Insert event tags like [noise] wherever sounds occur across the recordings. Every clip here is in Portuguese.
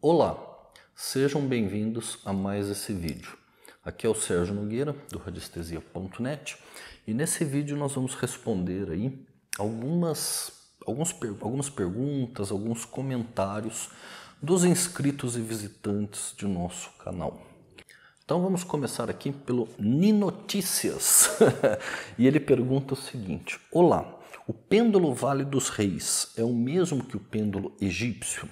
Olá, sejam bem-vindos a mais esse vídeo. Aqui é o Sérgio Nogueira, do radiestesia.net, e nesse vídeo nós vamos responder aí algumas, alguns, algumas perguntas, alguns comentários dos inscritos e visitantes de nosso canal. Então vamos começar aqui pelo Ninotícias, [laughs] e ele pergunta o seguinte, Olá, o pêndulo Vale dos Reis é o mesmo que o pêndulo egípcio?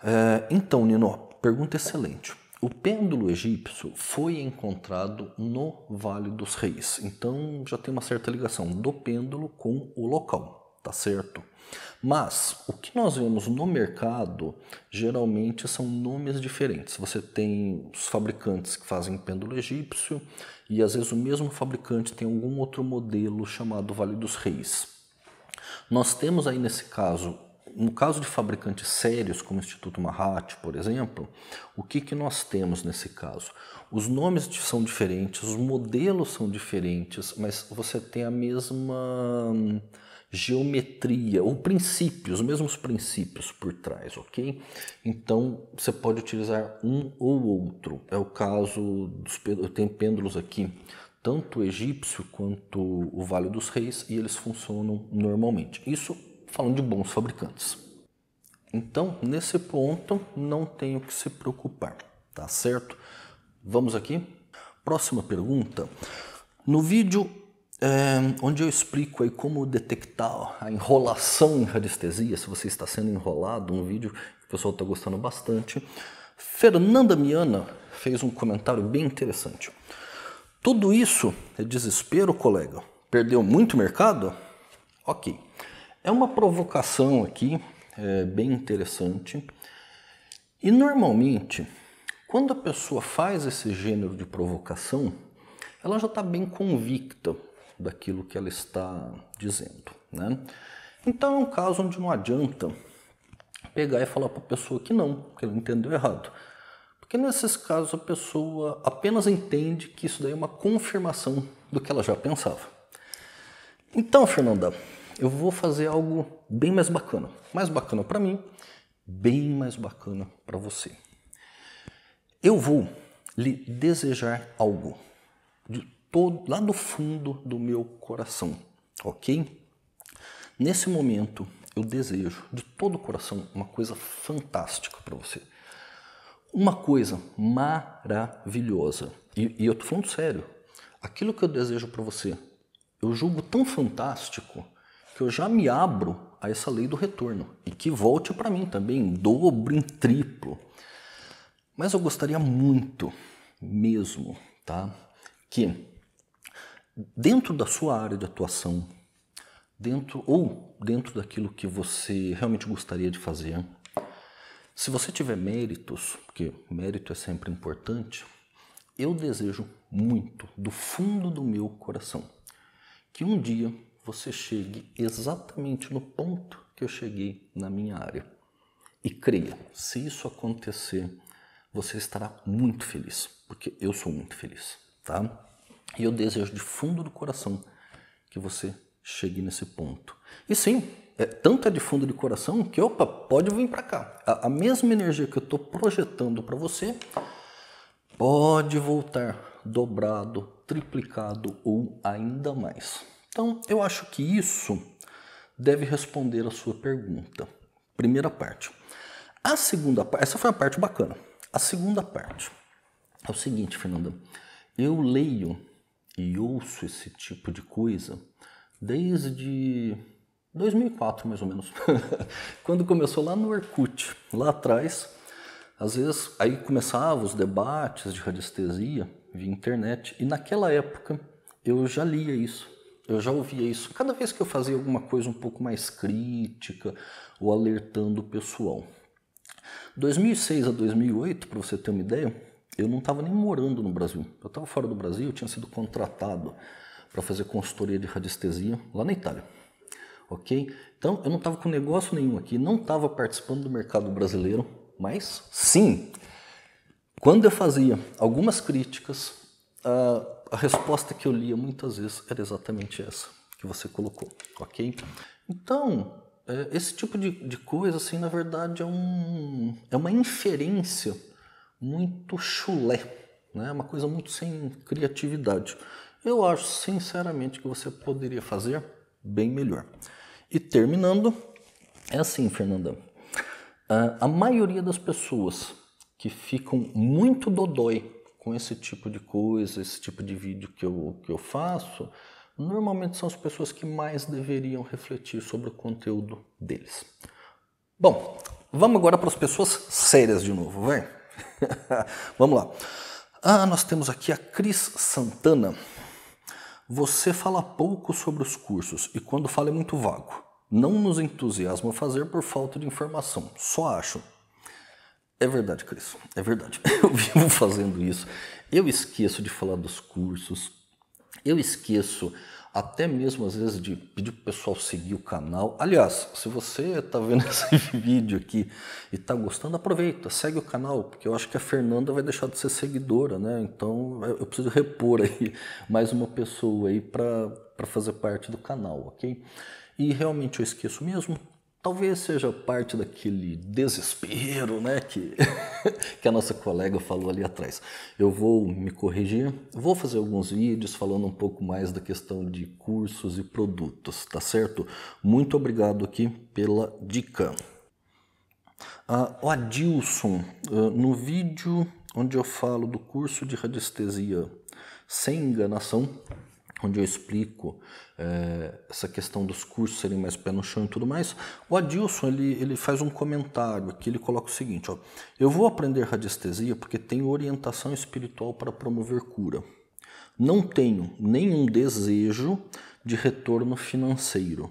Ah, então, Nino, pergunta excelente. O pêndulo egípcio foi encontrado no Vale dos Reis, então já tem uma certa ligação do pêndulo com o local, tá certo? Mas o que nós vemos no mercado geralmente são nomes diferentes. Você tem os fabricantes que fazem pêndulo egípcio e às vezes o mesmo fabricante tem algum outro modelo chamado Vale dos Reis. Nós temos aí nesse caso no caso de fabricantes sérios, como o Instituto Mahat, por exemplo, o que, que nós temos nesse caso? Os nomes são diferentes, os modelos são diferentes, mas você tem a mesma geometria, ou princípios, os mesmos princípios por trás, ok? Então você pode utilizar um ou outro. É o caso dos eu tenho pêndulos aqui, tanto o egípcio quanto o Vale dos Reis, e eles funcionam normalmente. Isso falando de bons fabricantes. Então, nesse ponto, não tenho que se preocupar, tá certo? Vamos aqui. Próxima pergunta. No vídeo é, onde eu explico aí como detectar a enrolação em radiestesia, se você está sendo enrolado, um vídeo que o pessoal está gostando bastante, Fernanda Miana fez um comentário bem interessante. Tudo isso é desespero, colega. Perdeu muito mercado? Ok. É uma provocação aqui, é, bem interessante. E normalmente, quando a pessoa faz esse gênero de provocação, ela já está bem convicta daquilo que ela está dizendo. Né? Então é um caso onde não adianta pegar e falar para a pessoa que não, que ela entendeu errado. Porque nesses casos a pessoa apenas entende que isso daí é uma confirmação do que ela já pensava. Então, Fernanda, eu vou fazer algo bem mais bacana. Mais bacana para mim, bem mais bacana para você. Eu vou lhe desejar algo de todo, lá do fundo do meu coração, ok? Nesse momento, eu desejo de todo o coração uma coisa fantástica para você. Uma coisa maravilhosa. E, e eu tô falando sério. Aquilo que eu desejo para você, eu julgo tão fantástico que eu já me abro a essa lei do retorno e que volte para mim também dobro, em triplo. Mas eu gostaria muito mesmo, tá? Que dentro da sua área de atuação, dentro ou dentro daquilo que você realmente gostaria de fazer, se você tiver méritos, porque mérito é sempre importante, eu desejo muito do fundo do meu coração que um dia você chegue exatamente no ponto que eu cheguei na minha área. E creia, se isso acontecer, você estará muito feliz, porque eu sou muito feliz, tá? E eu desejo de fundo do coração que você chegue nesse ponto. E sim, é, tanto é de fundo de coração que, opa, pode vir para cá. A, a, mesma energia que eu estou projetando para você pode voltar dobrado, triplicado ou ainda mais. Então, eu acho que isso deve responder a sua pergunta. Primeira parte. A segunda parte, essa foi a parte bacana. A segunda parte é o seguinte, Fernanda. Eu leio e ouço esse tipo de coisa desde 2004, mais ou menos. [laughs] Quando começou lá no Orkut, lá atrás. Às vezes, aí começavam os debates de radiestesia via internet. E naquela época, eu já lia isso. Eu já ouvia isso cada vez que eu fazia alguma coisa um pouco mais crítica ou alertando o pessoal. 2006 a 2008, para você ter uma ideia, eu não estava nem morando no Brasil. Eu estava fora do Brasil, eu tinha sido contratado para fazer consultoria de radiestesia lá na Itália. Ok? Então eu não estava com negócio nenhum aqui, não estava participando do mercado brasileiro, mas sim, quando eu fazia algumas críticas, uh, a resposta que eu lia muitas vezes era exatamente essa que você colocou, ok? Então, é, esse tipo de, de coisa, assim, na verdade, é, um, é uma inferência muito chulé, né? uma coisa muito sem criatividade. Eu acho, sinceramente, que você poderia fazer bem melhor. E terminando, é assim, Fernanda. Ah, a maioria das pessoas que ficam muito dodói com esse tipo de coisa, esse tipo de vídeo que eu, que eu faço, normalmente são as pessoas que mais deveriam refletir sobre o conteúdo deles. Bom, vamos agora para as pessoas sérias de novo, vai? [laughs] vamos lá. Ah, nós temos aqui a Cris Santana. Você fala pouco sobre os cursos e quando fala é muito vago. Não nos entusiasma fazer por falta de informação. Só acho. É verdade, Cris. É verdade. [laughs] Eu vivo fazendo isso. Eu esqueço de falar dos cursos. Eu esqueço até mesmo às vezes de pedir para o pessoal seguir o canal. Aliás, se você está vendo [laughs] esse vídeo aqui e está gostando, aproveita, segue o canal, porque eu acho que a Fernanda vai deixar de ser seguidora, né? Então eu preciso repor aí [laughs] mais uma pessoa aí para fazer parte do canal, ok? E realmente eu esqueço mesmo, Talvez seja parte daquele desespero, né, que, [laughs] que a nossa colega falou ali atrás. Eu vou me corrigir, vou fazer alguns vídeos falando um pouco mais da questão de cursos e produtos, tá certo? Muito obrigado aqui pela dica. Ah, o Adilson, ah, no vídeo onde eu falo do curso de radiestesia sem enganação, onde eu explico é, essa questão dos cursos serem mais pé no chão e tudo mais, o Adilson ele, ele faz um comentário aqui, ele coloca o seguinte, ó, eu vou aprender radiestesia porque tenho orientação espiritual para promover cura. Não tenho nenhum desejo de retorno financeiro.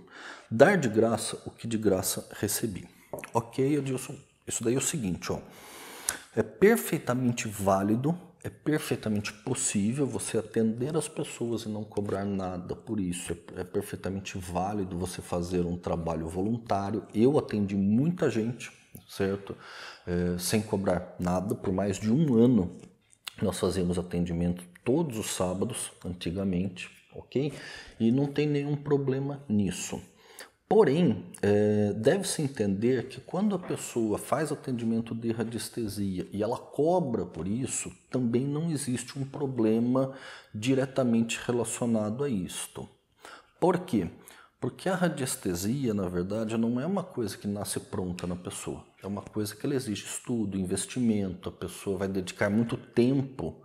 Dar de graça o que de graça recebi. Ok, Adilson, isso daí é o seguinte, ó, é perfeitamente válido é perfeitamente possível você atender as pessoas e não cobrar nada por isso. É, é perfeitamente válido você fazer um trabalho voluntário. Eu atendi muita gente, certo? É, sem cobrar nada por mais de um ano. Nós fazíamos atendimento todos os sábados, antigamente, ok? E não tem nenhum problema nisso. Porém, é, deve-se entender que quando a pessoa faz atendimento de radiestesia e ela cobra por isso, também não existe um problema diretamente relacionado a isto. Por quê? Porque a radiestesia, na verdade, não é uma coisa que nasce pronta na pessoa. É uma coisa que exige estudo, investimento, a pessoa vai dedicar muito tempo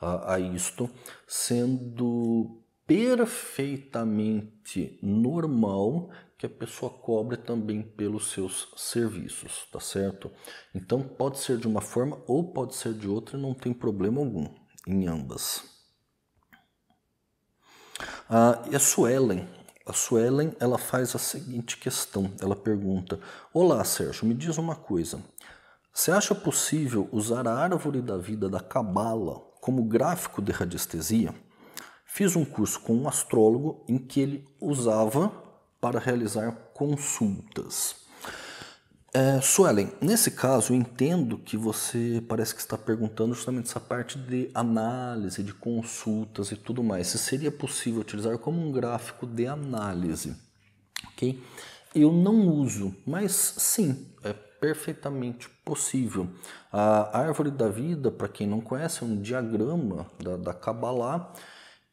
a, a isto, sendo perfeitamente normal que a pessoa cobre também pelos seus serviços, tá certo? Então pode ser de uma forma ou pode ser de outra, não tem problema algum em ambas. Ah, e a Suelen, a Suelen, ela faz a seguinte questão, ela pergunta: "Olá, Sérgio, me diz uma coisa. Você acha possível usar a árvore da vida da cabala como gráfico de radiestesia?" Fiz um curso com um astrólogo em que ele usava para realizar consultas. É, Suelen, nesse caso eu entendo que você parece que está perguntando justamente essa parte de análise, de consultas e tudo mais. Se seria possível utilizar como um gráfico de análise, ok? Eu não uso, mas sim, é perfeitamente possível. A árvore da vida, para quem não conhece, é um diagrama da, da Kabbalah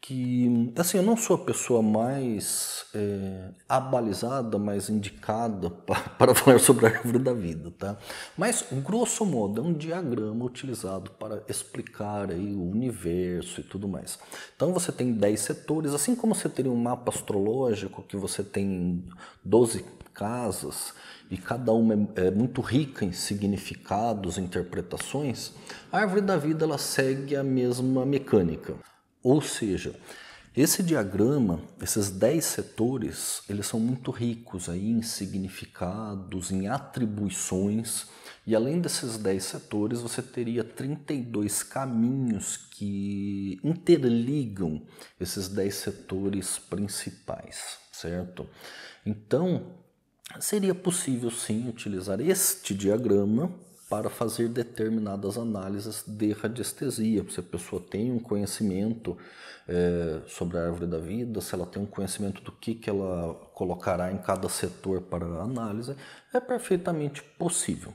que, assim, eu não sou a pessoa mais é, abalizada, mais indicada [laughs] para falar sobre a árvore da vida, tá? Mas, grosso modo, é um diagrama utilizado para explicar aí o universo e tudo mais. Então, você tem 10 setores, assim como você teria um mapa astrológico, que você tem 12 casas, e cada uma é, é, muito rica em significados, interpretações, a árvore da vida ela segue a mesma mecânica. Ou seja, esse diagrama, esses 10 setores, eles são muito ricos aí em significados, em atribuições, e além desses 10 setores, você teria 32 caminhos que interligam esses 10 setores principais, certo? Então, seria possível sim utilizar este diagrama para fazer determinadas análises de radiestesia. Se a pessoa tem um conhecimento é, sobre a árvore da vida, se ela tem um conhecimento do que, que ela colocará em cada setor para análise, é perfeitamente possível.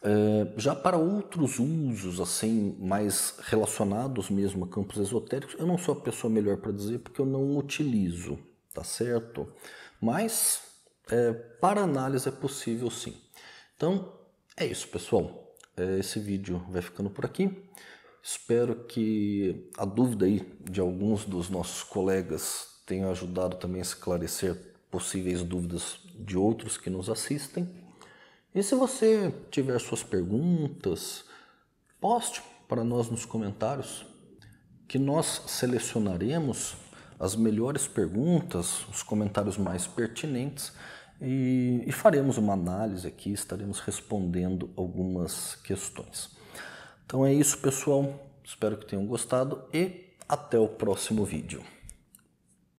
É, já para outros usos, assim, mais relacionados mesmo a campos esotéricos, eu não sou a pessoa melhor para dizer porque eu não utilizo, tá certo? Mas é, para análise é possível sim. Então, é isso, pessoal. É, esse vídeo vai ficando por aqui. Espero que a dúvida aí de alguns dos nossos colegas tenha ajudado também a esclarecer possíveis dúvidas de outros que nos assistem. E se você tiver suas perguntas, poste para nós nos comentários que nós selecionaremos as melhores perguntas, os comentários mais pertinentes e, e faremos uma análise aqui, estaremos respondendo algumas questões. Então é isso, pessoal. Espero que tenham gostado e até o próximo vídeo.